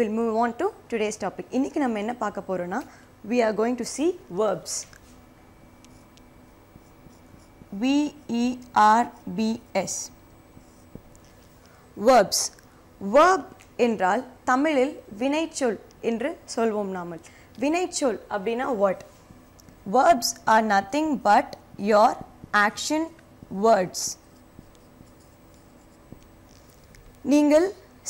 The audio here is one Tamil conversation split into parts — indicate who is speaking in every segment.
Speaker 1: Will move on to today's topic இன்றைக்கி நம்ம என்ன பார்க்க போகிறோன்னா we are going to see verbs V E R B S verbs verb என்றால் தமிழில் வினைச்சொல் என்று சொல்வோம் நாமல் வினைச்சொல் அப்படின்னா word verbs are nothing but your action words நீங்கள்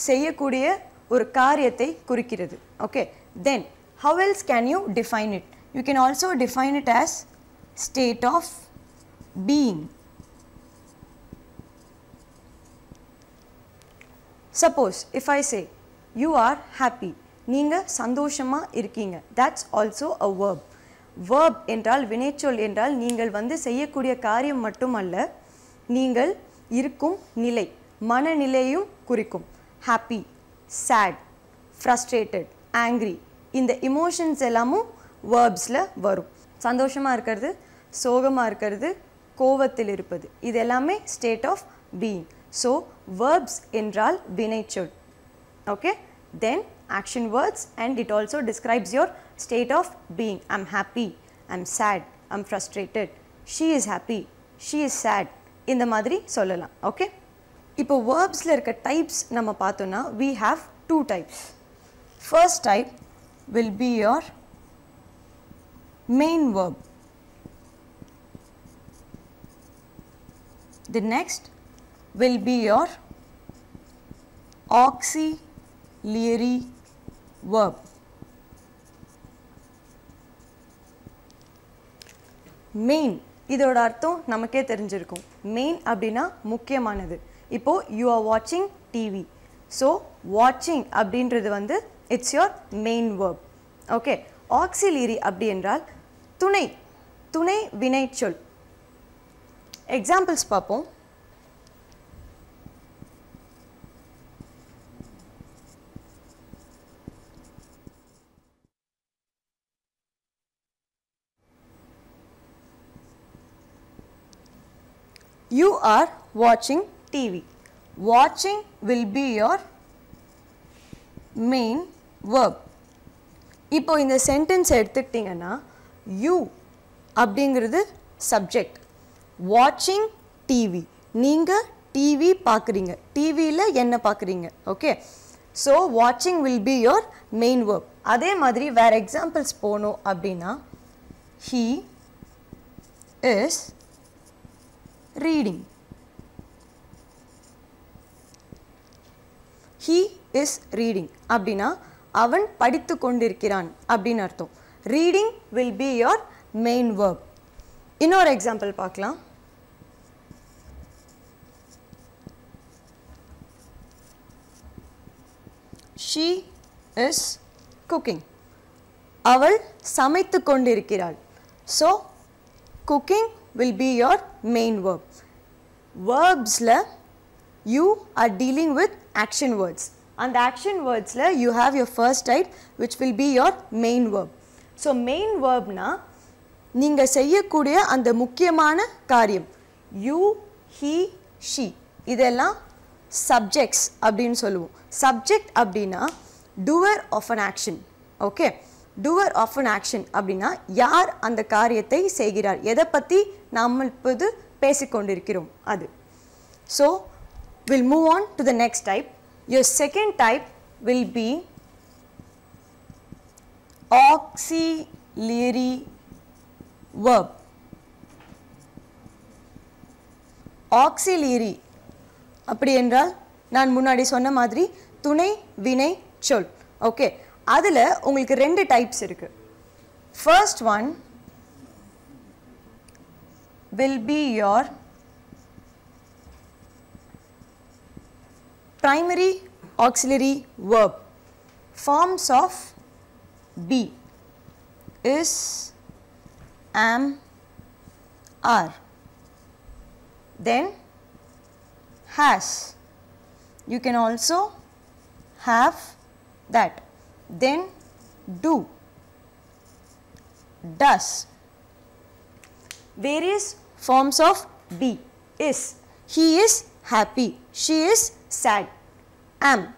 Speaker 1: செய்யக்கூடிய ஒரு காரியத்தை குறிக்கிறது okay then how else can you define it you can also define it as state of being suppose if I say you are happy நீங்கள் சந்தோஷமாக இருக்கீங்க that's also a verb verb என்றால் வினைச்சொல் என்றால் நீங்கள் வந்து செய்யக்கூடிய காரியம் மட்டுமல்ல நீங்கள் இருக்கும் நிலை மனநிலையும் குறிக்கும் ஹாப்பி சேட் ஃப்ரஸ்ட்ரேட்டட் ஆங்க்ரி இந்த இமோஷன்ஸ் எல்லாமும் வேர்ப்ஸில் வரும் சந்தோஷமாக இருக்கிறது சோகமாக இருக்கிறது கோவத்தில் இருப்பது இது எல்லாமே state of being so verbs என்றால் வினைச்சொல் okay then action words and it also describes your state of being I'm happy I I'm sad I'm frustrated she is happy she is sad இந்த மாதிரி சொல்லலாம் ஓகே இப்போ வேர்ப்ஸில் இருக்க டைப்ஸ் நம்ம பார்த்தோன்னா we have two types first type will be your main verb next will be your oxy லியரி verb main இதோட அர்த்தம் நமக்கே தெரிஞ்சிருக்கும் மெயின் அப்படின்னா முக்கியமானது இப்போது யூ ஆர் வாட்சிங் டிவி ஸோ வாட்சிங் அப்படின்றது வந்து it's your main verb okay ஆக்சிலீரி அப்படி என்றால் துணை துணை வினைச்சொல் எக்ஸாம்பிள்ஸ் பார்ப்போம் யூ ஆர் வாட்சிங் டிவி வாட்சிங் will B your main verb. இப்போ இந்த சென்டென்ஸ் எடுத்துக்கிட்டிங்கன்னா யூ அப்படிங்கிறது சப்ஜெக்ட் வாட்சிங் டிவி நீங்கள் டிவி பார்க்குறீங்க டிவியில் என்ன பார்க்குறீங்க ஓகே ஸோ வாட்சிங் will be your main verb அதே மாதிரி வேறு எக்ஸாம்பிள்ஸ் போகணும் அப்படின்னா he is reading he is reading அப்படின்னா அவன் படித்து கொண்டிருக்கிறான் அப்படின்னு அர்த்தம் reading will be your main verb இன்னொரு எக்ஸாம்பிள் பார்க்கலாம் ஷீ இஸ் குக்கிங் அவள் சமைத்து கொண்டிருக்கிறாள் so cooking will be your main verb வேர்ப்ஸில் you are dealing with action words. And the action words la, you have your first type which will be your main verb. So main verb na நீங்கள் செய்யக்கூடிய அந்த முக்கியமான காரியம் யூ ஹி ஷி இதெல்லாம் சப்ஜெக்ட்ஸ் அப்படின்னு சொல்லுவோம் சப்ஜெக்ட் அப்படின்னா doer of an action okay doer of an action அப்படின்னா யார் அந்த காரியத்தை செய்கிறார் எதை பற்றி நாம் இப்போது பேசிக்கொண்டிருக்கிறோம் அது so will move on to the next type. Your second type will be auxiliary verb. auxiliary அப்படி என்றால் நான் முன்னாடி சொன்ன மாதிரி துணை வினை சொல் ஓகே அதில் உங்களுக்கு ரெண்டு டைப்ஸ் இருக்குது first one will be your primary auxiliary verb forms of be is am are then has you can also have that then do does various forms of be is he is happy she is sad. Am.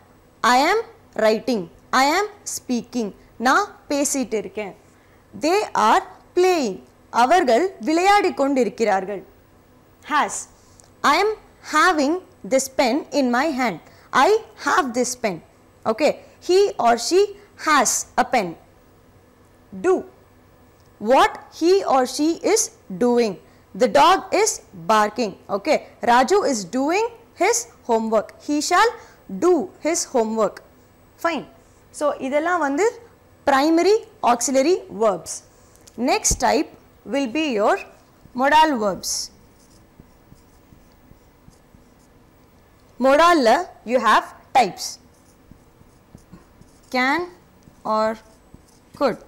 Speaker 1: I am writing. I am speaking. Na பேசிட்டு They are playing. Avargal விளையாடிக் கொண்டிருக்கிறார்கள். Has. I am having this pen in my hand. I have this pen. Okay. He or she has a pen. Do. What he or she is doing. The dog is barking. Okay. Raju is doing his homework. He shall do his homework. Fine. So, இதெல்லாம் வந்து primary auxiliary verbs. Next type will be your modal verbs. Modal you have types. Can or could.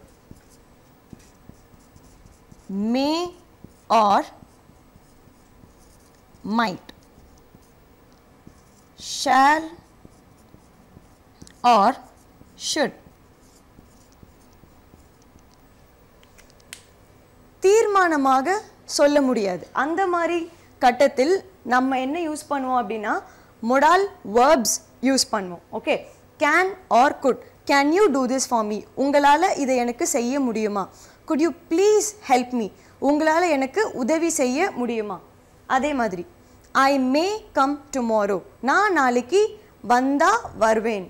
Speaker 1: May or might. shall or should. தீர்மானமாக சொல்ல முடியாது அந்த மாதிரி கட்டத்தில் நம்ம என்ன யூஸ் பண்ணுவோம் அப்படின்னா மொடால் வேர்ப்ஸ் யூஸ் பண்ணுவோம் okay can or could can you do this for me உங்களால் இதை எனக்கு செய்ய முடியுமா could you please help me உங்களால் எனக்கு உதவி செய்ய முடியுமா அதே மாதிரி ஐ மே கம் டுமாரோ நான் நாளைக்கு வந்தால் வருவேன்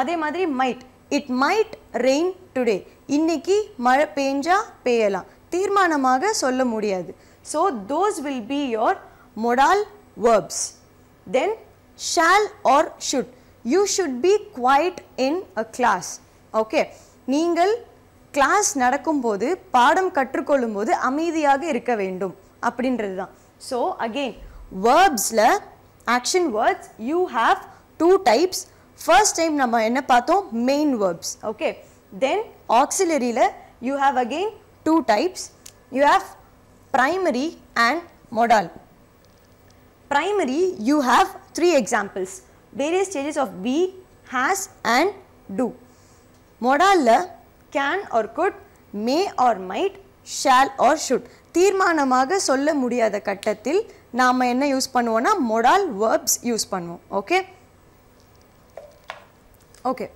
Speaker 1: அதே மாதிரி might it might rain today இன்னைக்கு மழை பெஞ்சா பெய்யலாம் தீர்மானமாக சொல்ல முடியாது so those will be your modal verbs then shall or should you should be quiet in a class okay நீங்கள் கிளாஸ் நடக்கும்போது பாடம் கற்றுக்கொள்ளும்போது அமைதியாக இருக்க வேண்டும் அப்படின்றது தான் ஸோ அகெயின் வேர்ப்ஸில் action words you have two types first time நம்ம என்ன பார்த்தோம் மெயின் வேர்ப்ஸ் ஓகே தென் ஆக்சிலரியில் you have again two types you have primary and modal. Primary, you have three examples, various stages of be, has and do. Modal, can or could, may or might, shall or should. தீர்மானமாக சொல்ல முடியாத கட்டத்தில் நாம் என்ன யூஸ் பண்ணுவோன்னா மொடால் வேர்ப்ஸ் யூஸ் பண்ணுவோம் okay okay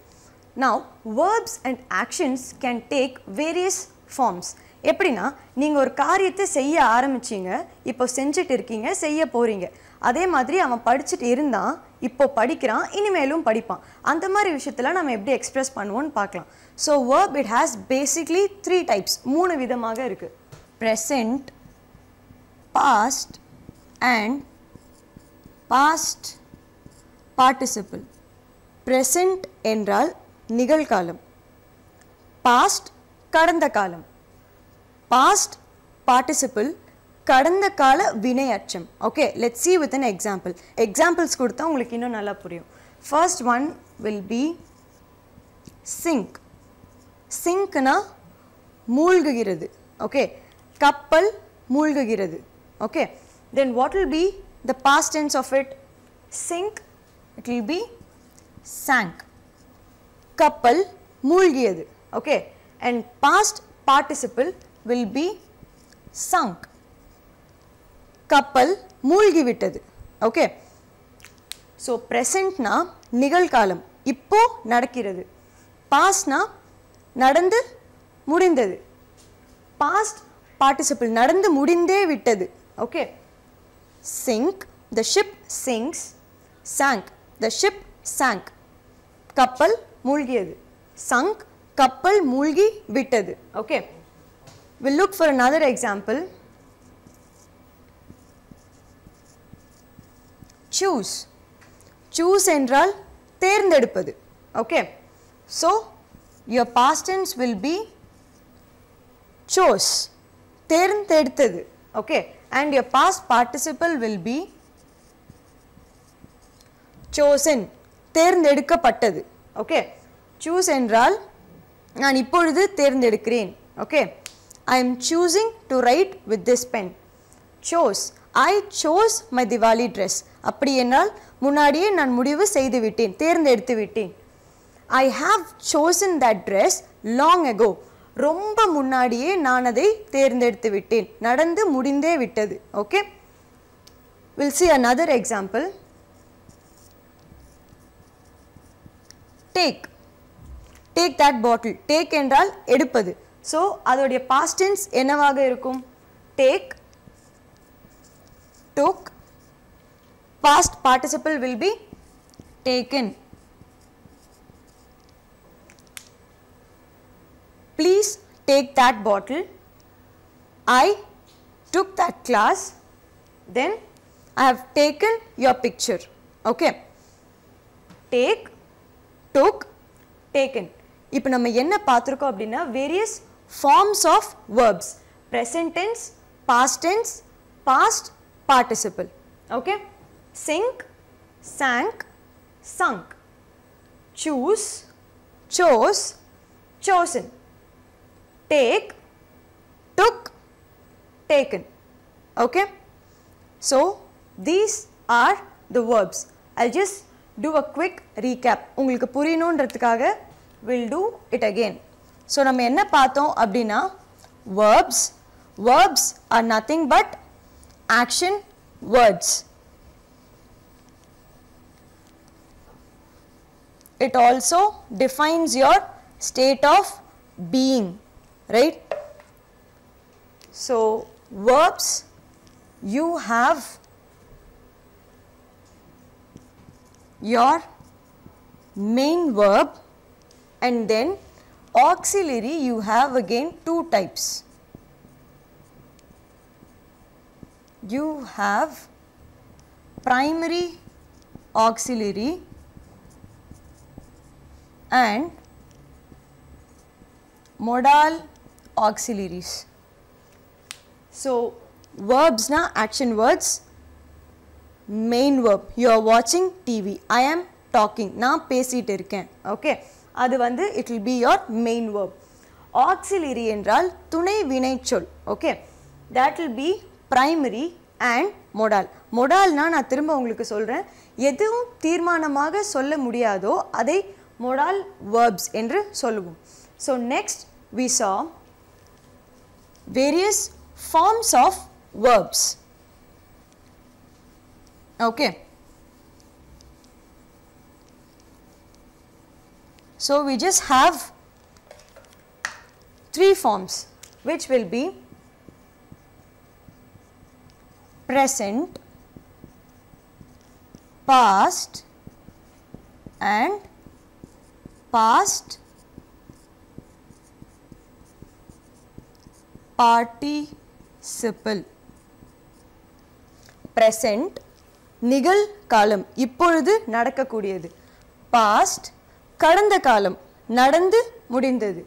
Speaker 1: now verbs and actions can take various forms எப்படின்னா நீங்கள் ஒரு காரியத்தை செய்ய ஆரம்பிச்சிங்க இப்போ செஞ்சுட்டு இருக்கீங்க செய்ய போகிறீங்க அதே மாதிரி அவன் படிச்சுட்டு இருந்தான் இப்போ படிக்கிறான் இனிமேலும் படிப்பான் அந்த மாதிரி விஷயத்தில் நம்ம எப்படி எக்ஸ்ப்ரெஸ் பண்ணுவோன்னு பார்க்கலாம் so verb it has basically three types மூணு விதமாக இருக்குது present past and past participle Present என்றால் நிகழ்காலம். பாஸ்ட் கடந்த காலம். பாஸ்ட் participle கடந்த கால வினை அச்சம் okay let see with an example examples கொடுத்தா உங்களுக்கு இன்னும் நல்லா புரியும் first one will be sink சிங்க்னா மூழ்குகிறது ஓகே கப்பல் மூழ்குகிறது okay then what will be the past tense of it? Sink, it will be sank. Kappal, மூழ்கியது okay and past participle will be sunk கப்பல் மூழ்கிவிட்டது okay so present na nigal நிகழ்காலம் Ippo நடக்கிறது past na nadandu முடிந்தது past participle nadandu முடிந்தே விட்டது okay sink, the ship sinks, sank, the ship sank. Couple மூழ்கியது sunk, Couple mulgi vittadu. Okay. We'll look for another example. Choose. Choose enral, தேர்ந்தெடுப்பது. Okay. So, your past tense will be chose. தேர்ந்தெடுத்தது. Okay and your past participle will be chosen தேர்ந்தெடுக்கப்பட்டது Okay, choose என்றால் நான் இப்பொழுது தேர்ந்தெடுக்கிறேன் Okay, I am choosing to write with this pen chose I chose my Diwali dress அப்படி என்னால் முன்னாடியே நான் முடிவு செய்து விட்டேன் தேர்ந்தெடுத்து விட்டேன் I have chosen that dress long ago ரொம்ப முன்னாடியே நான் அதை தேர்ந்தெடுத்து விட்டேன் நடந்து முடிந்தே விட்டது okay will see another example take take that bottle take என்றால் எடுப்பது ஸோ அதோடைய பாஸ்டென்ஸ் என்னவாக இருக்கும் take past past will be taken please take that bottle. I took that class. Then I have taken your picture. Okay. Take, took, taken. இப்போ நம்ம என்ன பார்த்துருக்கோம் அப்படின்னா various forms of verbs. Present tense, past tense, past participle. Okay. Sink, sank, sunk. Choose, chose, chosen take, took, taken. Okay. So, these are the verbs. I'll just do a quick recap. உங்களுக்கு புரியணுன்றதுக்காக we'll do it again. So, நம்ம என்ன பார்த்தோம் அப்படின்னா verbs, verbs are nothing but action words. It also defines your state of being right. So, verbs you have your main verb and then auxiliary you have again two types. You have primary auxiliary and modal auxiliaries. So, verbs na action words, main verb, you are watching TV, I am talking, நான் பேசிட்டு இருக்கேன் okay. அது வந்து it will be your main verb. Auxiliary என்றால் துணை வினைச்சொல் okay. That will be primary and modal மொடால்னால் நான் திரும்ப உங்களுக்கு சொல்கிறேன் எதுவும் தீர்மானமாக சொல்ல முடியாதோ அதை மொடால் வேர்ப்ஸ் என்று சொல்லுவோம் so next we saw various forms of verbs. Okay. So, we just have three forms which will be present, past and past participle present நிகழ்காலம் இப்பொழுது நடக்கக்கூடியது பாஸ்ட் கடந்த காலம் நடந்து முடிந்தது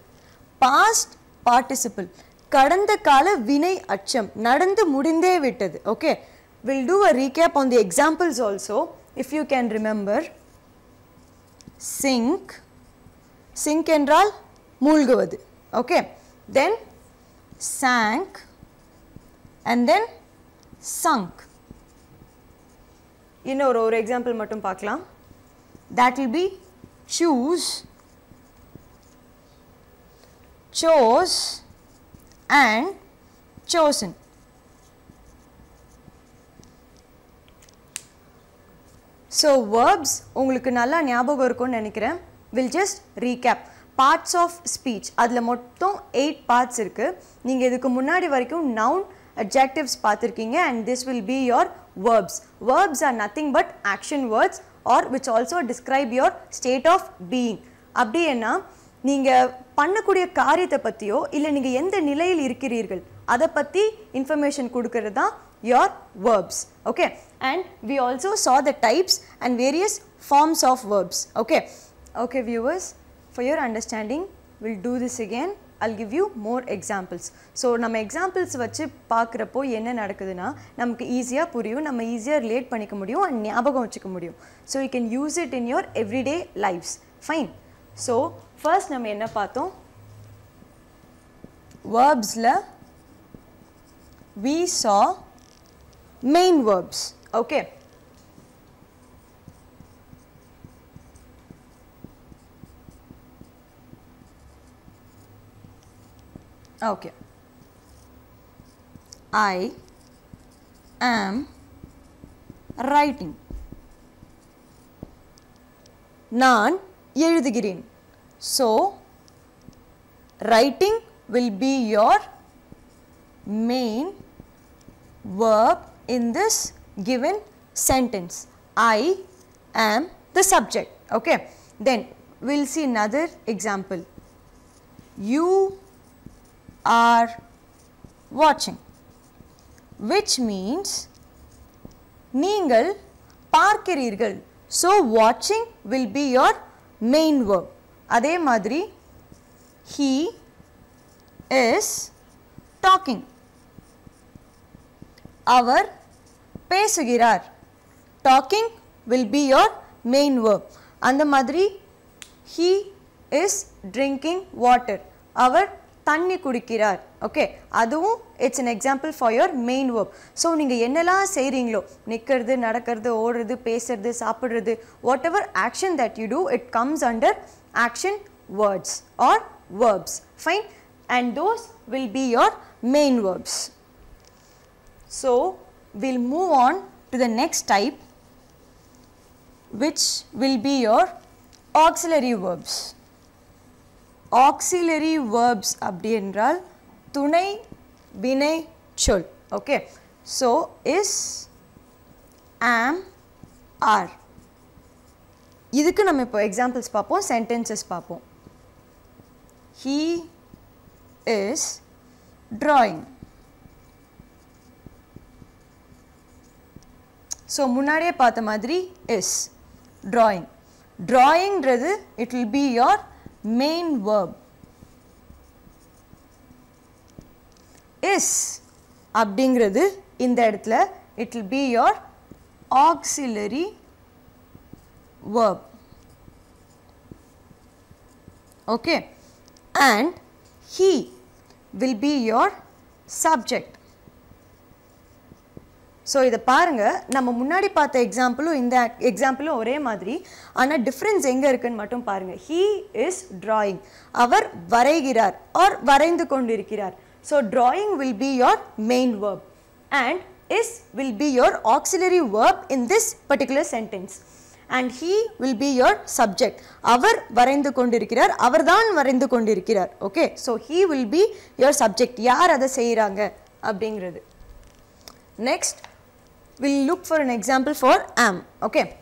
Speaker 1: பாஸ்ட் பார்ட்டிசிபிள் கடந்த கால வினை அச்சம் நடந்து முடிந்தே விட்டது okay will do a recap on the examples also if you can remember sink sink என்றால் மூழ்குவது okay then sank and then sunk. In our ஒரு example, matum பார்க்கலாம் that will be choose, chose and chosen. So verbs உங்களுக்கு நல்லா ஞாபகம் இருக்கும்னு நினைக்கிறேன். We'll just recap. Parts of speech அதில் மொத்தம் எயிட் பார்ட்ஸ் இருக்குது நீங்கள் இதுக்கு முன்னாடி வரைக்கும் நவுன் அப்ஜெக்டிவ்ஸ் பார்த்துருக்கீங்க and this will be your verbs verbs are nothing but action words or which also describe your state of being அப்படின்னா நீங்கள் பண்ணக்கூடிய காரியத்தை பற்றியோ இல்லை நீங்கள் எந்த நிலையில் இருக்கிறீர்கள் அதை பற்றி இன்ஃபர்மேஷன் கொடுக்கறது தான் your verbs okay and we also saw the types and various forms of verbs okay okay viewers for your understanding we'll do this again I'll give you more examples. So நம்ம எக்ஸாம்பிள்ஸ் வச்சு பார்க்குறப்போ என்ன நடக்குதுன்னா நமக்கு ஈஸியாக புரியும் நம்ம ஈஸியாக ரிலேட் பண்ணிக்க முடியும் அண்ட் ஞாபகம் வச்சுக்க முடியும் so you can use it in your everyday lifes fine so first நம்ம என்ன பார்த்தோம் வேர்ப்ஸில் we saw main verbs okay Okay. I am writing. நான் எழுதுகிறேன். So, writing will be your main verb in this given sentence. I am the subject. Okay. Then, we will see another example. You are watching which means நீங்கள் பார்க்கிறீர்கள் so watching will be your main verb அதே madri, he is talking Our பேசுகிறார் talking will be your main verb And the madri, he is drinking water Our தண்ணி குடிக்கிறார் ஓகே அதுவும் it's an example for your main work so நீங்கள் என்னெல்லாம் செய்கிறீங்களோ நிற்கிறது நடக்கிறது ஓடுறது பேசுறது சாப்பிட்றது whatever action that you do it comes under action words or verbs fine and those will be your main verbs so will move on to the next type which will be your auxiliary verbs. Auxiliary verbs அப்படி என்றால் துணை வினை சொல் okay so is am are இதுக்கு நம்ம இப்போ எக்ஸாம்பிள்ஸ் பார்ப்போம் சென்டென்சஸ் பார்ப்போம் ஹீ இஸ் ட்ராயிங் ஸோ முன்னாடியே பார்த்த மாதிரி இஸ் ட்ராயிங் ட்ராயிங்கிறது it will be your main verb is அப்படிங்கிறது இந்த இடத்துல it will be your auxiliary verb okay and he will be your subject so இதை பாருங்கள் நம்ம முன்னாடி பார்த்த எக்ஸாம்பிளும் இந்த எக்ஸாம்பிளும் ஒரே மாதிரி ஆனால் டிஃப்ரென்ஸ் எங்கே இருக்குன்னு மட்டும் பாருங்கள் ஹீ இஸ் ட்ராயிங் அவர் வரைகிறார் ஆர் வரைந்து கொண்டிருக்கிறார் so drawing will be your main verb and is will be your auxiliary verb in this particular sentence and he will be your subject அவர் வரைந்து கொண்டிருக்கிறார் அவர்தான் வரைந்து கொண்டிருக்கிறார் okay so he will be your subject யார் அதை செய்கிறாங்க அப்படிங்கிறது next we will look for an example for am. Okay.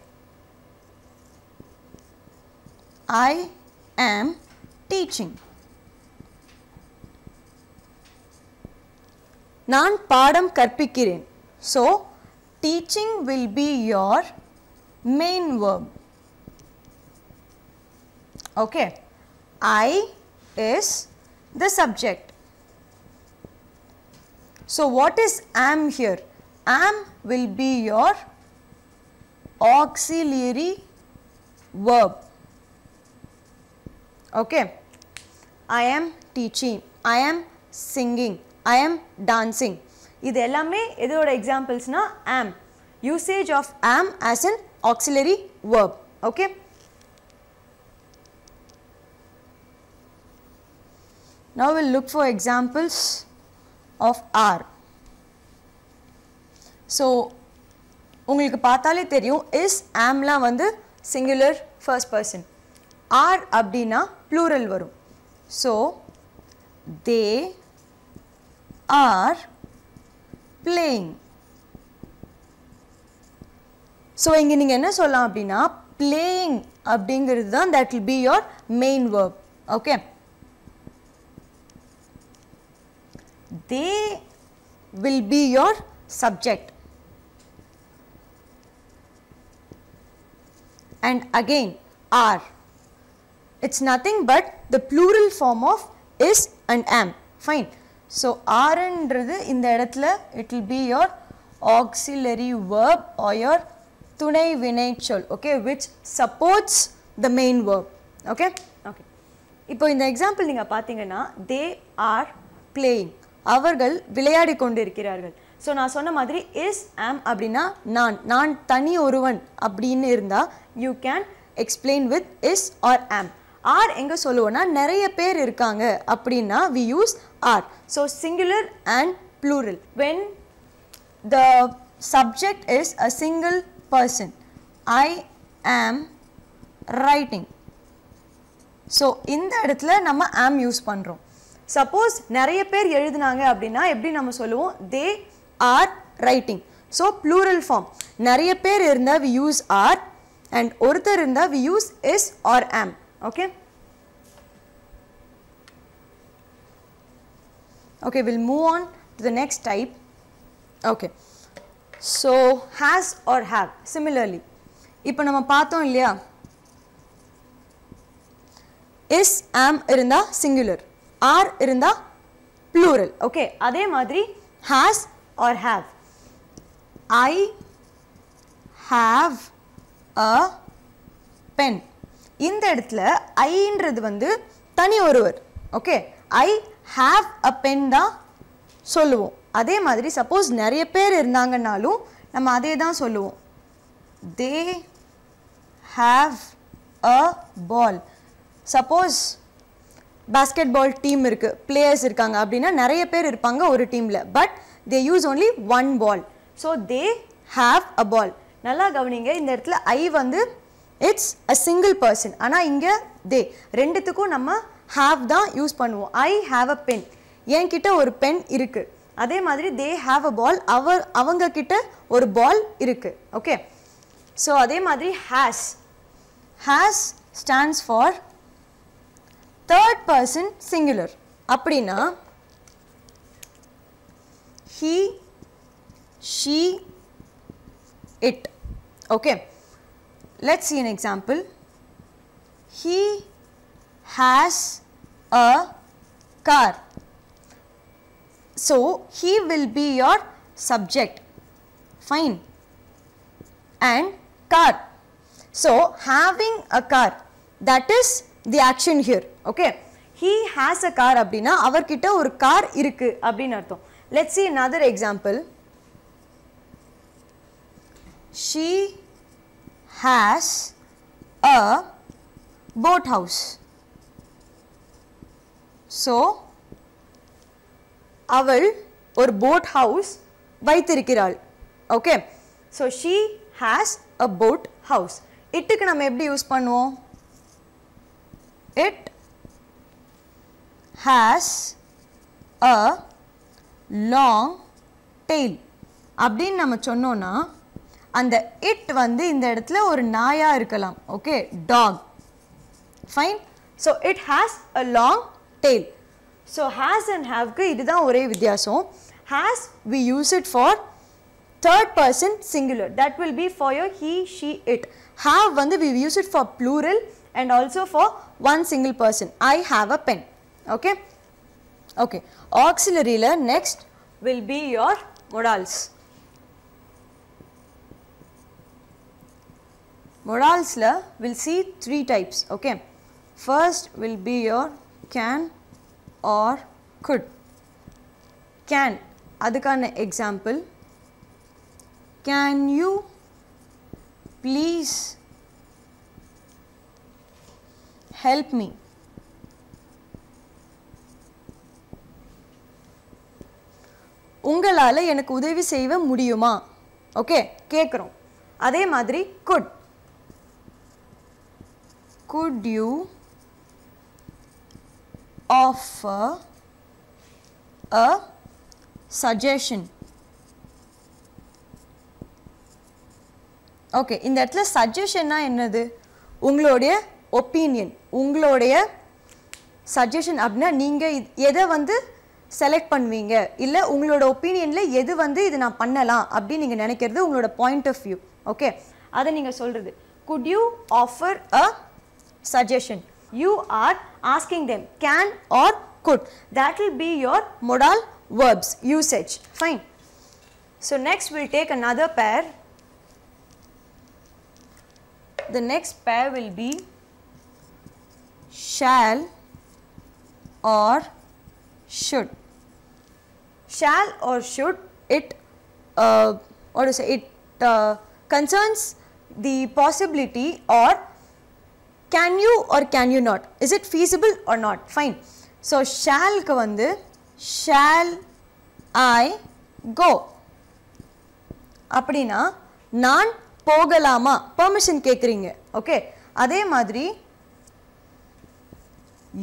Speaker 1: I am teaching. padam பாடம் கற்பிக்கிறேன். So, teaching will be your main verb. Okay. I is the subject. So, what is am here? am will be your auxiliary verb. Okay. I am teaching, I am singing, I am dancing. இது எல்லாமே examples எக்ஸாம்பிள்ஸ்னா am. Usage of am as an auxiliary verb. Okay. Now we'll look for examples of are. So உங்களுக்கு பார்த்தாலே தெரியும் இஸ் ஆம்லாம் வந்து சிங்குலர் ஃபர்ஸ்ட் பர்சன் ஆர் அப்படின்னா ப்ளூரல் வரும் so they are playing so இங்கே நீங்கள் என்ன சொல்லலாம் அப்படின்னா பிளேயிங் அப்படிங்கிறது தான் that will be your main verb okay they will be your subject and again are. It's nothing but the plural form of is and am. Fine. So, are என்றது இந்த இடத்துல it will be your auxiliary verb or your துணை வினை சொல் okay which supports the main verb okay okay இப்போ இந்த எக்ஸாம்பிள் நீங்கள் பார்த்தீங்கன்னா தே ஆர் பிளேயிங் அவர்கள் விளையாடி கொண்டிருக்கிறார்கள் ஸோ நான் சொன்ன மாதிரி இஸ் ஆம் அப்படின்னா நான் நான் தனி ஒருவன் அப்படின்னு இருந்தால் you can explain with is are am or எங்கே சொல்லுவோன்னா நிறைய பேர் இருக்காங்க அப்படின்னா we use are so singular and plural when the subject is a single person I am writing so இந்த இடத்துல நம்ம ஆம் யூஸ் பண்ணுறோம் சப்போஸ் நிறைய பேர் எழுதினாங்க அப்படின்னா எப்படி நம்ம சொல்லுவோம் they are writing so plural form நிறைய பேர் இருந்தால் வி யூஸ் ஆர் அண்ட் ஒருத்தர் இருந்தால் we use is are am okay okay we'll move on to the next type okay so has or have similarly இப்போ நம்ம பார்த்தோம் இல்லையா is am இருந்தா singular are இருந்தா plural okay அதே மாதிரி has or have. I have a pen. இந்த இடத்துல ஐன்றது வந்து தனி ஒருவர் okay I have a pen தான் சொல்லுவோம் அதே மாதிரி சப்போஸ் நிறைய பேர் இருந்தாங்கன்னாலும் நம்ம அதே தான் சொல்லுவோம் they have a ball suppose basketball team இருக்குது பிளேயர்ஸ் இருக்காங்க அப்படின்னா நிறைய பேர் இருப்பாங்க ஒரு டீமில் but they use only one ball so they have a ball நல்லா கவனிங்க இந்த இடத்துல ஐ வந்து இட்ஸ் அ சிங்கிள் பர்சன் ஆனால் இங்கே தே ரெண்டுத்துக்கும் நம்ம ஹாவ் தான் யூஸ் பண்ணுவோம் ஐ ஹாவ் அ பென் என்கிட்ட ஒரு பென் இருக்குது அதே மாதிரி தே ஹாவ் அ பால் அவர் அவங்க கிட்ட ஒரு பால் இருக்குது ஓகே ஸோ அதே மாதிரி has has stands for third person singular அப்படின்னா he, she, it. Okay. Let us see an example. He has a car. So, he will be your subject. Fine. And car. So, having a car that is the action here. Okay. He has a car our kita or car இருக்கு அப்படின்னு அர்த்தம் let us see another example. She has a boathouse. So, அவள் or boat house வைத்திருக்கிறாள். Okay. So, she has a boat house. இட்டுக்கு நாம் எப்படி It has a long tail அப்படின்னு நம்ம சொன்னோன்னா அந்த இட் வந்து இந்த இடத்துல ஒரு நாயாக இருக்கலாம் okay dog fine so it has a long tail so has and ஹாவ்க்கு இதுதான் ஒரே வித்தியாசம் has we use it for third person singular that will be for your he she it have வந்து we use it for plural and also for one single person I have a pen okay okay Auxiliary la next will be your modals. la will see three types. Okay. First will be your can or could. Can அதுக்கான example can you please help me உங்களால் எனக்கு உதவி செய்ய முடியுமா ஓகே கேட்குறோம் அதே மாதிரி could could you of a suggestion okay இந்த இடத்துல சஜஷன்னா என்னது உங்களுடைய ஒப்பீனியன் உங்களுடைய சஜஷன் அப்படின்னா நீங்கள் எதை வந்து செலக்ட் பண்ணுவீங்க இல்லை உங்களோட ஒப்பீனியனில் எது வந்து இது நான் பண்ணலாம் அப்படின்னு நீங்கள் நினைக்கிறது உங்களோட பாயிண்ட் ஆஃப் வியூ ஓகே அதை நீங்கள் சொல்கிறது could you offer a suggestion you are asking them can or could that will be your modal verbs usage fine so next will take another pair the next pair will be shall or should shall or should it uh, what to say it uh, concerns the possibility or can you or can you not is it feasible or not fine so shall க்கு வந்து shall I go அப்படினா நான் போகலாமா permission கேட்குறீங்க ஓகே அதே மாதிரி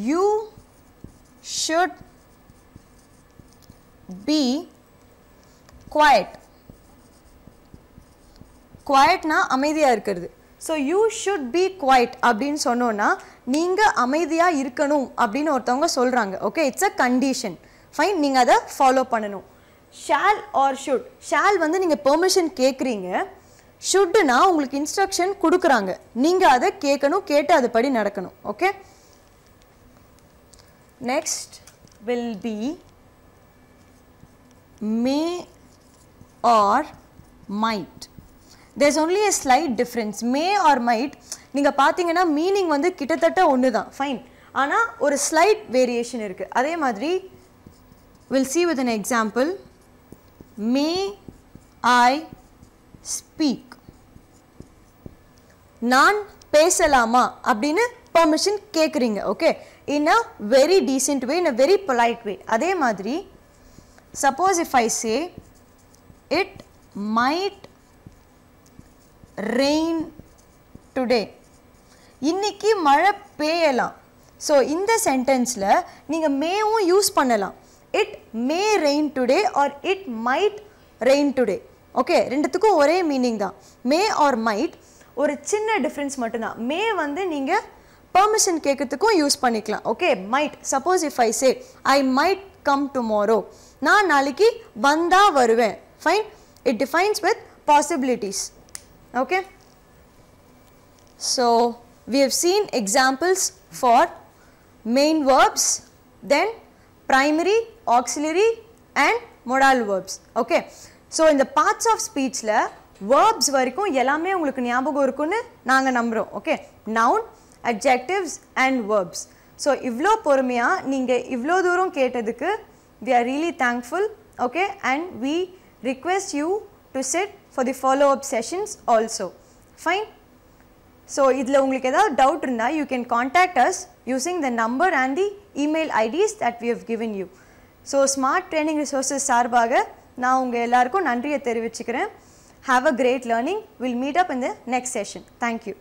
Speaker 1: you should பி quiet quietனா அமைதியாக இருக்கிறது so you should be quiet அப்படின்னு சொன்னோன்னா நீங்கள் அமைதியாக இருக்கணும் அப்படின்னு ஒருத்தவங்க சொல்கிறாங்க okay it's a condition fine நீங்கள் அதை ஃபாலோ பண்ணணும் ஷால் ஆர் ஷுட் ஷேல் வந்து நீங்கள் பெர்மிஷன் கேட்குறீங்க ஷுட்டுனா உங்களுக்கு இன்ஸ்ட்ரக்ஷன் கொடுக்குறாங்க நீங்கள் அதை கேட்கணும் கேட்டு அதுபடி நடக்கணும் okay next will be may or might there's only a slight difference may or might நீங்கள் பார்த்தீங்கன்னா மீனிங் வந்து கிட்டத்தட்ட ஒன்று தான் ஃபைன் ஆனால் ஒரு ஸ்லைட் வேரியேஷன் இருக்குது அதே மாதிரி will see with an example may I speak நான் பேசலாமா அப்படின்னு பர்மிஷன் கேட்குறீங்க okay in a very decent way in a very polite way அதே மாதிரி suppose if I say it might rain today இன்னைக்கு மழை பெய்யலாம் ஸோ இந்த சென்டென்ஸில் நீங்கள் மேவும் யூஸ் பண்ணலாம் it may rain today or it might rain today okay ரெண்டுத்துக்கும் ஒரே மீனிங் தான் மே ஆர் மைட் ஒரு சின்ன டிஃப்ரென்ஸ் மட்டும்தான் மே வந்து நீங்கள் பர்மிஷன் கேட்குறதுக்கும் யூஸ் பண்ணிக்கலாம் okay might suppose if I say I might come tomorrow நான் நாளைக்கு வந்தால் வருவேன் fine it defines with possibilities okay so we have seen examples for main verbs then primary auxiliary and modal verbs okay so in the parts of speech la verbs வரைக்கும் எல்லாமே உங்களுக்கு ஞாபகம் இருக்குன்னு நாங்கள் நம்புகிறோம் okay noun objectives and verbs so இவ்வளோ பொறுமையாக நீங்கள் இவ்வளோ தூரம் கேட்டதுக்கு We are really thankful okay and we request you to sit for the follow up sessions also fine so இதில் உங்களுக்கு எதாவது doubt இருந்தா you can contact us using the number and the email IDs that we have given you so smart training resources சார்பாக நான் உங்கள் எல்லாருக்கும் நன்றியை தெரிவிச்சுக்கிறேன் have a great learning we'll meet up in the next session thank you